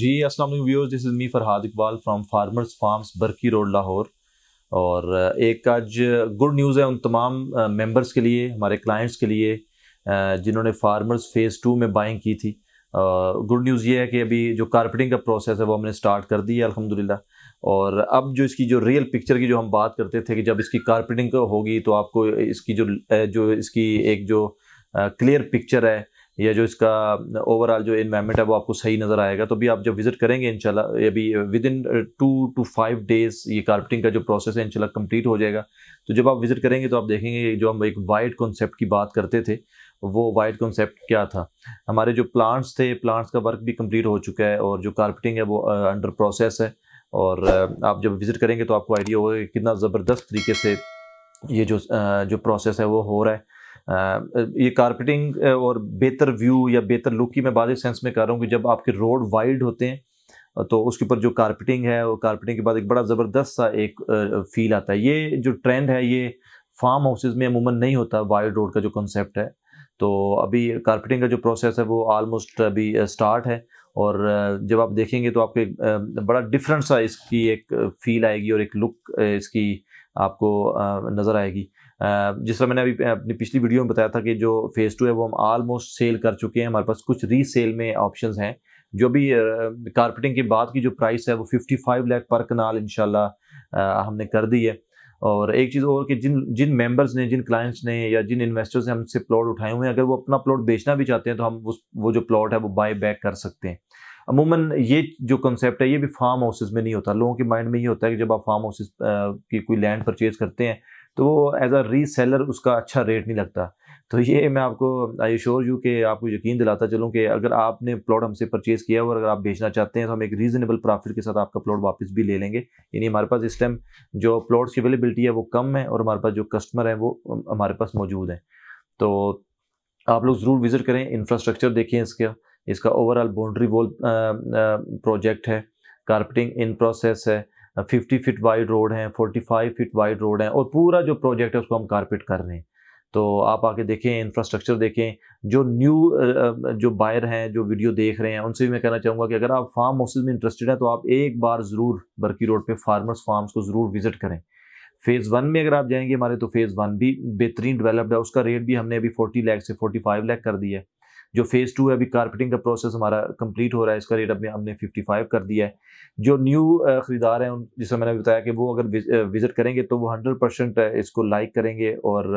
जी अस्सलाम वालेकुम viewers this is me Farhad Iqbal from farmers farms Barki road Lahore और uh, एक आज गुड uh, न्यूज़ है उन तमाम मेंबर्स uh, के लिए हमारे क्लाइंट्स के लिए जिन्होंने फार्मर्स फेज़ टू में बाइंग की थी गुड न्यूज़ ये है कि अभी जो कारपेटिंग का प्रोसेस है वो हमने स्टार्ट कर दी है अलहमदिल्ला और अब जो इसकी जो रियल पिक्चर की जो हम बात करते थे कि जब इसकी कारपेटिंग होगी तो आपको इसकी जो जो इसकी एक जो क्लियर पिक्चर है या जो इसका ओवरऑल जो इन्वायरमेंट है वो आपको सही नज़र आएगा तो भी आप जब विजिट करेंगे इनशाला अभी within two to five days ये कारपेटिंग का जो प्रोसेस है इनशाला कम्प्लीट हो जाएगा तो जब आप विजिट करेंगे तो आप देखेंगे जो हम एक वाइड कॉन्सेप्ट की बात करते थे वो वाइड कॉन्सेप्ट क्या था हमारे जो प्लांट्स थे प्लांट्स का वर्क भी कम्प्लीट हो चुका है और जो कारपेटिंग है वो अंडर प्रोसेस है और आप जब विज़िट करेंगे तो आपको आइडिया होगा कि कितना ज़बरदस्त तरीके से ये जो जो प्रोसेस है वो हो रहा है ये कारपेटिंग और बेहतर व्यू या बेहतर लुक की मैं बाद इस सेंस में कर रहा हूँ कि जब आपके रोड वाइड होते हैं तो उसके ऊपर जो कारपेटिंग है और कारपेटिंग के बाद एक बड़ा ज़बरदस्त सा एक फील आता है ये जो ट्रेंड है ये फार्म हाउसेज में अमूमन नहीं होता वाइल्ड रोड का जो कंसेप्ट है तो अभी कारपेटिंग का जो प्रोसेस है वो आलमोस्ट अभी स्टार्ट है और जब आप देखेंगे तो आपको एक बड़ा डिफरेंट सा इसकी एक फील आएगी और एक लुक इसकी आपको नज़र आएगी जिस तरह मैंने अभी अपनी पिछली वीडियो में बताया था कि जो फेज़ टू है वो हम आलमोस्ट सेल कर चुके हैं हमारे पास कुछ रीसेल में ऑप्शंस हैं जो भी कारपेटिंग के बाद की जो प्राइस है वो 55 लाख पर कनाल शाला हमने कर दी है और एक चीज़ और कि जिन जिन मेंबर्स ने जिन क्लाइंट्स ने या जिन इन्वेस्टर्स ने हमसे प्लॉट उठाए हुए हैं अगर वो अपना प्लॉट बेचना भी चाहते हैं तो हम उस वो जो प्लॉट है वो बाय बैक कर सकते हैं अमूमन ये जो कंसेप्ट है ये भी फार्म हाउसेज में नहीं होता लोगों के माइंड में ये होता है कि जब आप फार्म हाउसेज की कोई लैंड परचेज करते हैं तो वो एज अ रीसेलर उसका अच्छा रेट नहीं लगता तो ये मैं आपको आई श्योर यू कि आपको यकीन दिलाता चलूँ कि अगर आपने प्लॉट हमसे परचेज़ किया और अगर आप बेचना चाहते हैं तो हम एक रीज़नेबल प्रॉफिट के साथ आपका प्लॉट वापस भी ले लेंगे यानी हमारे पास इस टाइम जो प्लॉट्स की अवेलेबिलिटी है वो कम है और हमारे पास जो कस्टमर हैं वो हमारे पास मौजूद हैं तो आप लोग ज़रूर विज़िट करें इंफ्रास्ट्रक्चर देखें इसका इसका ओवरऑल बाउंड्री वॉल प्रोजेक्ट है कारपेटिंग इन प्रोसेस है फिफ्टी फिट वाइड रोड हैं forty five feet wide road हैं और पूरा जो प्रोजेक्ट है उसको हम कारपेट कर रहे हैं तो आप आके देखें इंफ्रास्ट्रक्चर देखें जो न्यू जो बायर हैं जो वीडियो देख रहे हैं उनसे भी मैं कहना चाहूँगा कि अगर आप फार्म हाउसेज में इंटरेस्टेड हैं तो आप एक बार ज़रूर बरकी रोड पर फार्मर्स फार्म्स को ज़रूर विज़िट करें फ़ेज़ वन में अगर आप जाएंगे हमारे तो फ़ेज़ वन भी बेहतरीन डेवलप्ड है उसका रेट भी हमने अभी फोर्टी लैख से फोर्टी फाइव कर दिया है जो फेज़ टू है अभी कारपेटिंग का प्रोसेस हमारा कंप्लीट हो रहा है इसका रेट अपने हमने 55 कर दिया है जो न्यू ख़रीदार हैं उन जिसमें मैंने बताया कि वो अगर विज़िट करेंगे तो वो हंड्रेड परसेंट इसको लाइक करेंगे और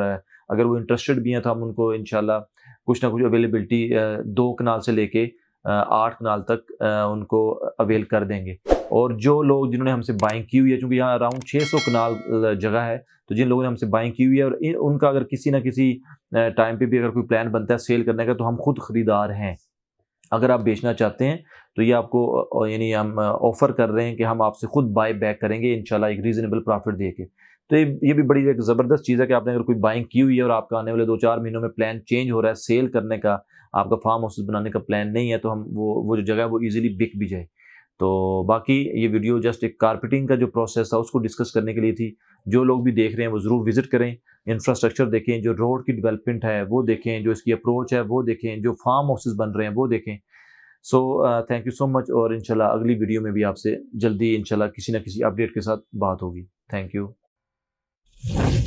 अगर वो इंटरेस्टेड भी हैं तो हम उनको इन कुछ ना कुछ अवेलेबिलिटी दो कनाल से लेके आठ कनाल तक उनको अवेल कर देंगे और जो लोग जिन्होंने हमसे बाइंग की हुई है चूँकि यहाँ अराउंड छः सौ कनाल जगह है तो जिन लोगों ने हमसे बाइंग की हुई है और उनका अगर किसी ना किसी टाइम पे भी अगर कोई प्लान बनता है सेल करने का तो हम खुद ख़रीदार हैं अगर आप बेचना चाहते हैं तो ये आपको यानी हम ऑफ़र कर रहे हैं कि हम आपसे खुद बाय बैक करेंगे इन एक रीज़नेबल प्रॉफिट दे के तो ये ये भी बड़ी एक ज़बरदस्त चीज़ है कि आपने अगर कोई बाइंग की हुई है और आपका आने वाले दो चार महीनों में प्लान चेंज हो रहा है सेल करने का आपका फार्म हाउस बनाने का प्लान नहीं है तो हम वो वो जो जगह है वो ईजिली बिक भी जाए तो बाकी ये वीडियो जस्ट एक कारपेटिंग का जो प्रोसेस था उसको डिस्कस करने के लिए थी जो लोग भी देख रहे हैं वो ज़रूर विजिट करें इंफ्रास्ट्रक्चर देखें जो रोड की डेवलपमेंट है वो देखें जो इसकी अप्रोच है वो देखें जो फार्म हाउसेज बन रहे हैं वो देखें so thank you so much और इनशाला अगली वीडियो में भी आपसे जल्दी इनशाला किसी ना किसी अपडेट के साथ बात होगी थैंक यू